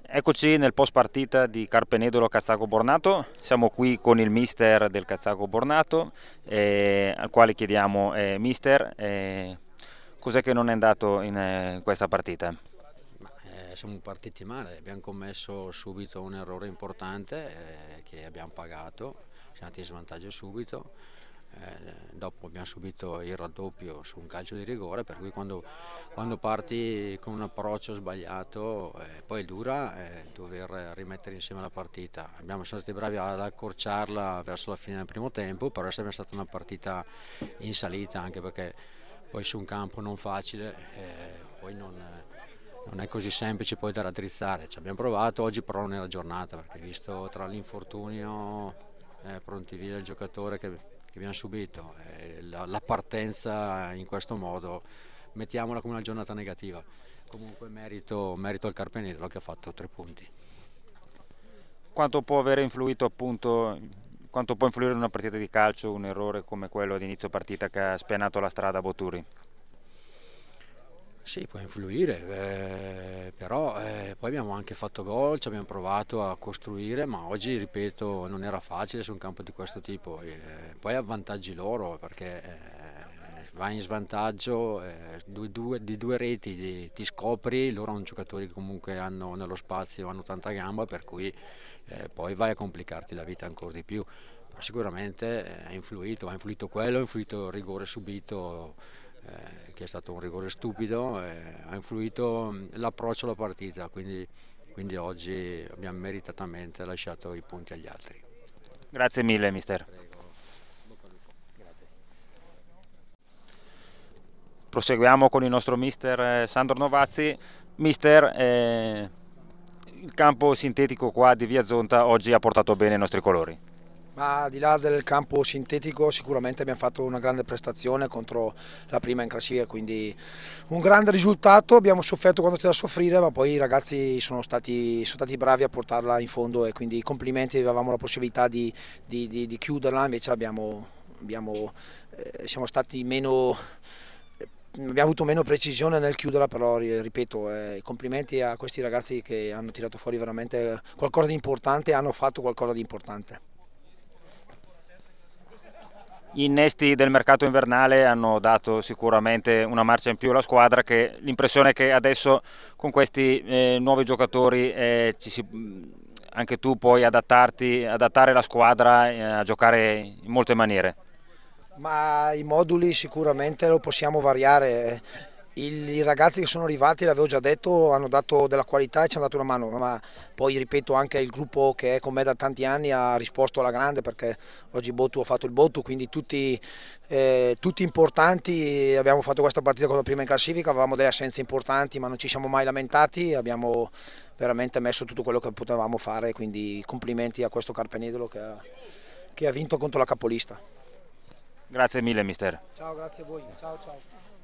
Eccoci nel post partita di Carpenedolo Cazzago Bornato, siamo qui con il mister del Cazzago Bornato eh, al quale chiediamo eh, mister eh, cos'è che non è andato in, in eh, questa partita? Eh, siamo partiti male, abbiamo commesso subito un errore importante eh, che abbiamo pagato, siamo andati in svantaggio subito, eh, dopo abbiamo subito il raddoppio su un calcio di rigore, per cui quando, quando parti con un approccio sbagliato eh, poi è dura eh, dover rimettere insieme la partita. Abbiamo siamo stati bravi ad accorciarla verso la fine del primo tempo, però è sempre stata una partita in salita anche perché poi su un campo non facile eh, poi non non è così semplice poi da raddrizzare, ci abbiamo provato, oggi però non è la giornata perché visto tra l'infortunio eh, pronti via il giocatore che che abbiamo subito, eh, la, la, partenza in questo modo mettiamola come una giornata negativa, comunque merito, merito al Carpenello che ha fatto tre punti. Quanto può aver influito appunto, quanto può influire in una partita di calcio un errore come quello di inizio partita che ha spianato la strada a Botturi? Sì, può influire. Eh però eh, poi abbiamo anche fatto gol, ci abbiamo provato a costruire, ma oggi, ripeto, non era facile su un campo di questo tipo. E, eh, poi avvantaggi loro perché eh, vai in svantaggio, eh, due, due, di due reti di, ti scopri, loro hanno giocatori che comunque hanno nello spazio, hanno tanta gamba, per cui eh, poi vai a complicarti la vita ancora di più. Però sicuramente ha eh, influito, ha influito quello, ha influito il rigore subito perché è stato un rigore stupido e eh, ha influito mm, l'approccio alla partita, quindi, quindi oggi abbiamo meritatamente lasciato i punti agli altri. Grazie mille mister. Proseguiamo con il nostro mister eh, Sandro Novazzi. Mister, eh, il campo sintetico qua di Via Zonta oggi ha portato bene i nostri colori. Ma al di là del campo sintetico sicuramente abbiamo fatto una grande prestazione contro la prima in classifica, quindi un grande risultato, abbiamo sofferto quando c'è da soffrire, ma poi i ragazzi sono stati, sono stati, bravi a portarla in fondo e quindi complimenti, avevamo la possibilità di, di, di, di chiuderla, invece abbiamo, abbiamo, eh, siamo stati meno abbiamo avuto meno precisione nel chiuderla, però ripeto, eh, complimenti a questi ragazzi che hanno tirato fuori veramente qualcosa di importante e hanno fatto qualcosa di importante. Gli innesti del mercato invernale hanno dato sicuramente una marcia in più alla squadra che l'impressione è che adesso con questi eh, nuovi giocatori eh, si, mm, anche tu puoi adattarti, adattare la squadra eh, a giocare in molte maniere. Ma i moduli sicuramente lo possiamo variare eh i ragazzi che sono arrivati, l'avevo già detto, hanno dato della qualità e ci hanno dato una mano, ma poi ripeto anche il gruppo che è con me da tanti anni ha risposto alla grande perché oggi Bottu ha fatto il Bottu, quindi tutti, eh, tutti importanti, abbiamo fatto questa partita come prima in classifica, avevamo delle assenze importanti ma non ci siamo mai lamentati, abbiamo veramente messo tutto quello che potevamo fare, quindi complimenti a questo Carpenedolo che ha, che ha vinto contro la capolista. Grazie mille mister. Ciao, grazie a voi. Ciao, ciao.